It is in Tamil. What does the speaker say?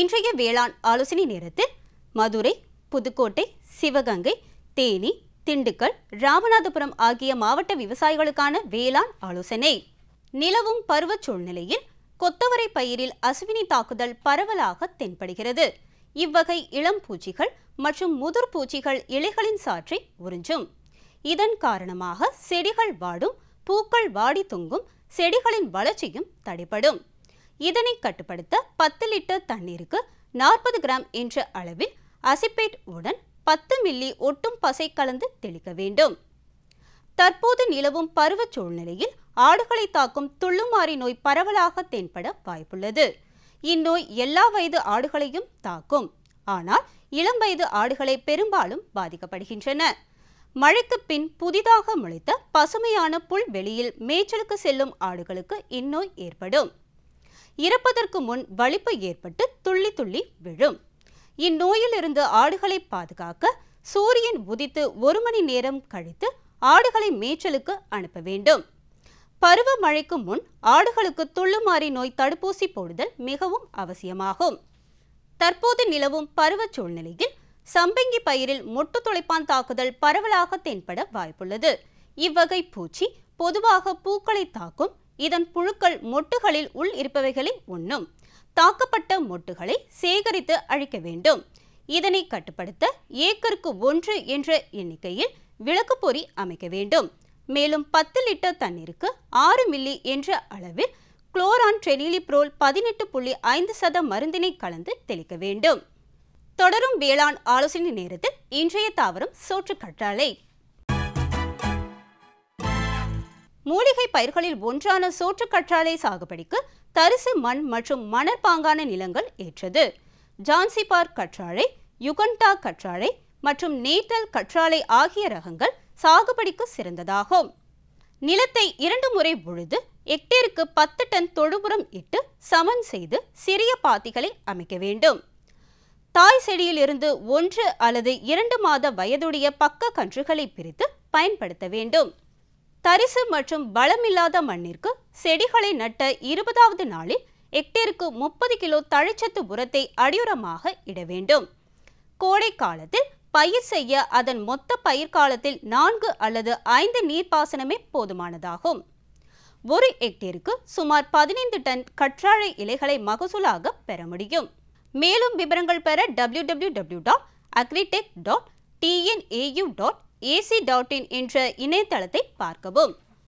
இன்றைய வேளாண் ஆலோசனை நேரத்தில் மதுரை புதுக்கோட்டை சிவகங்கை தேனி திண்டுக்கல் ராமநாதபுரம் ஆகிய மாவட்ட விவசாயிகளுக்கான வேளாண் ஆலோசனை நிலவும் பருவ சூழ்நிலையில் கொத்தவரை பயிரில் அசுவினி தாக்குதல் பரவலாக தென்படுகிறது இவ்வகை இளம் பூச்சிகள் மற்றும் முதிர் பூச்சிகள் இலைகளின் சாற்றை உறிஞ்சும் இதன் காரணமாக செடிகள் வாடும் பூக்கள் வாடி தொங்கும் செடிகளின் வளர்ச்சியும் தடைபடும் இதனை கட்டுப்படுத்த பத்து லிட்டர் தண்ணீருக்கு நாற்பது கிராம் என்ற அளவில் அசிபேட் உடன் பத்து மில்லி ஒட்டும் பசை கலந்து தெளிக்க வேண்டும் தற்போது நிலவும் பருவ சூழ்நிலையில் ஆடுகளை தாக்கும் துள்ளுமாறி நோய் பரவலாக தென்பட வாய்ப்புள்ளது இந்நோய் எல்லா வயது ஆடுகளையும் தாக்கும் ஆனால் இளம் வயது ஆடுகளை பெரும்பாலும் பாதிக்கப்படுகின்றன மழைக்கு பின் புதிதாக முளைத்த பசுமையான புல்வெளியில் மேய்ச்சலுக்கு செல்லும் ஆடுகளுக்கு இந்நோய் ஏற்படும் இறப்பதற்கு முன் வலிப்பு ஏற்பட்டு துள்ளி துள்ளி விழும் இந்நோயிலிருந்து ஆடுகளை பாதுகாக்க சூரியன் உதித்து ஒரு மணி நேரம் கழித்து ஆடுகளை மேய்ச்சலுக்கு அனுப்ப வேண்டும் பருவ மழைக்கு முன் ஆடுகளுக்கு துள்ளுமாறி நோய் தடுப்பூசி போடுதல் மிகவும் அவசியமாகும் தற்போது நிலவும் பருவ சூழ்நிலையில் சம்பங்கி பயிரில் மொட்டு துளைப்பான் தாக்குதல் பரவலாக தென்பட வாய்ப்புள்ளது இவ்வகை பூச்சி பொதுவாக பூக்களை தாக்கும் இதன் புழுக்கள் மொட்டுகளில் உள் இருப்பவைகளை உண்ணும் தாக்கப்பட்ட மொட்டுகளை சேகரித்து அழிக்க வேண்டும் இதனை கட்டுப்படுத்த ஏக்கருக்கு ஒன்று என்ற எண்ணிக்கையில் விளக்கு பொறி அமைக்க வேண்டும் மேலும் பத்து லிட்டர் தண்ணீருக்கு ஆறு மில்லி என்ற அளவில் குளோரான் ட்ரெனிலிப்ரோல் பதினெட்டு புள்ளி ஐந்து சத மருந்தினை கலந்து தெளிக்க வேண்டும் தொடரும் வேளாண் ஆலோசனை நேரத்தில் இன்றைய தாவரம் சோற்று மூலிகை பயிர்களில் ஒன்றான சோற்றுக்கற்றாழை சாகுபடிக்கு தரிசு மண் மற்றும் மணற்பாங்கான நிலங்கள் ஏற்றது ஜான்சி பார்க் கற்றாழை யுகண்டா கற்றாழை மற்றும் நேட்டல் கற்றாழை ஆகிய ரகங்கள் சாகுபடிக்கு சிறந்ததாகும் நிலத்தை இரண்டு முறை உழுது எக்டேருக்கு பத்து டன் தொடுபுறம் இட்டு சமன் செய்து சிறிய பாத்திகளை அமைக்க வேண்டும் தாய் செடியிலிருந்து ஒன்று அல்லது இரண்டு மாத வயதுடைய பக்க கன்றுகளை பிரித்து பயன்படுத்த வேண்டும் தரிசு மற்றும் பலமில்லாத மண்ணிற்கு செடிகளை நட்ட இருபதாவது நாளில் ஹெக்டேருக்கு முப்பது கிலோ தழைச்சத்து உரத்தை அடியுரமாக இட வேண்டும் கோடை காலத்தில் பயிர் செய்ய அதன் மொத்த பயிர் காலத்தில் நான்கு அல்லது ஐந்து நீர்ப்பாசனமே போதுமானதாகும் ஒரு ஹெக்டேருக்கு சுமார் பதினைந்து டன் கற்றாழை இலைகளை மகசூலாக பெற முடியும் மேலும் விவரங்கள் பெற W W W dot agritech dot TNAU dot AC dot in என்ற இணையதளத்தை பார்க்கவும்